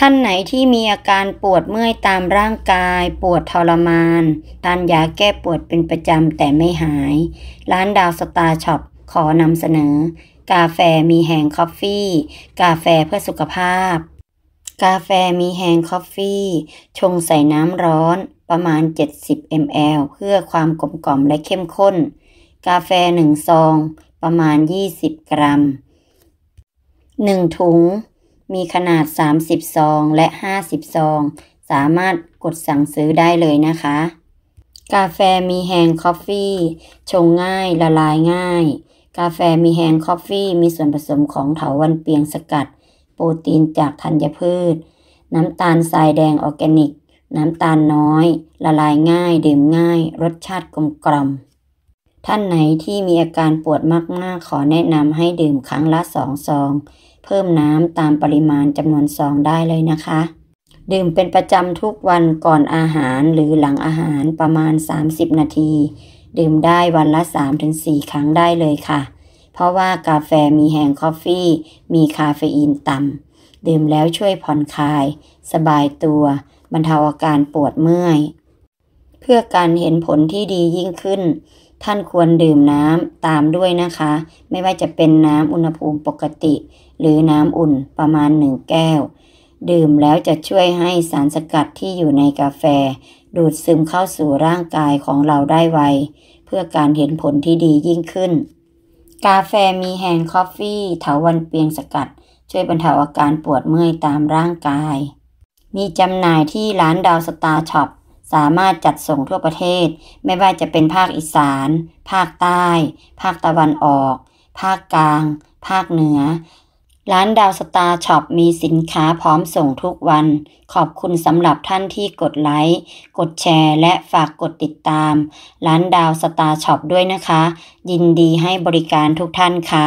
ท่านไหนที่มีอาการปวดเมื่อยตามร่างกายปวดทรมานทานยาแก้ปวดเป็นประจำแต่ไม่หาย ร้านดาวสตาร์ช็อปขอนำเสนอ กาแฟมีแหงคอฟฟี่ กาแฟเพื่อสุขภาพ กาแฟมีแหงคอฟฟี่ชงใส่น้ำร้อนประมาณ 70 ml เพื่อความกลมกล่อมและเข้มข้น กาแฟ 1 ซอง ประมาณ 20 กรัม 1ถุงมีขนาด30ซองและ50ซองสามารถกดสั่งซื้อได้เลยนะคะ กาแฟมีแฮงคอฟฟี่ ชงง่าย ละลายง่าย กาแฟมีแฮงคอฟฟี่ มีส่วนผสมของเถาวันเปียงสกัดโปรตีนจากธัญพืช น้ำตาลทรายแดงออร์แกนิก น้ำตาลน้อย ละลายง่าย ดื่มง่าย รสชาติกลมกล่อมท่านไหนที่มีอาการปวดมาก ๆ ขอแนะนำให้ดื่มครั้งละสองซอง เพิ่มน้ำตามปริมาณจำนวนซองได้เลยนะคะ ดื่มเป็นประจำทุกวันก่อนอาหารหรือหลังอาหารประมาณ 30 นาที ดื่มได้วันละ 3-4 ครั้งได้เลยค่ะ เพราะว่ากาแฟมีแฮงคอฟฟี่ มีคาเฟอีนต่ำดื่มแล้วช่วยผ่อนคลาย สบายตัว บรรเทาอาการปวดเมื่อย เพื่อการเห็นผลที่ดียิ่งขึ้นท่านควรดื่มน้ำตามด้วยนะคะ ไม่ว่าจะเป็นน้ำอุณหภูมิปกติหรือน้ำอุ่นประมาณหนึ่งแก้ว ดื่มแล้วจะช่วยให้สารสกัดที่อยู่ในกาแฟ ดูดซึมเข้าสู่ร่างกายของเราได้ไว เพื่อการเห็นผลที่ดียิ่งขึ้น กาแฟมีแฮนด์คอฟฟี่ เถาวันเปียงสกัด ช่วยบรรเทาอาการปวดเมื่อยตามร่างกาย มีจำหน่ายที่ร้านดาวสตาร์ช็อปสามารถจัดส่งทั่วประเทศ ไม่ว่าจะเป็นภาคอีสาน ภาคใต้ ภาคตะวันออก ภาคกลาง ภาคเหนือ ร้านดาวสตาร์ช็อปมีสินค้าพร้อมส่งทุกวัน ขอบคุณสำหรับท่านที่กดไลค์ กดแชร์และฝากกดติดตาม ร้านดาวสตาร์ช็อปด้วยนะคะ ยินดีให้บริการทุกท่านค่ะ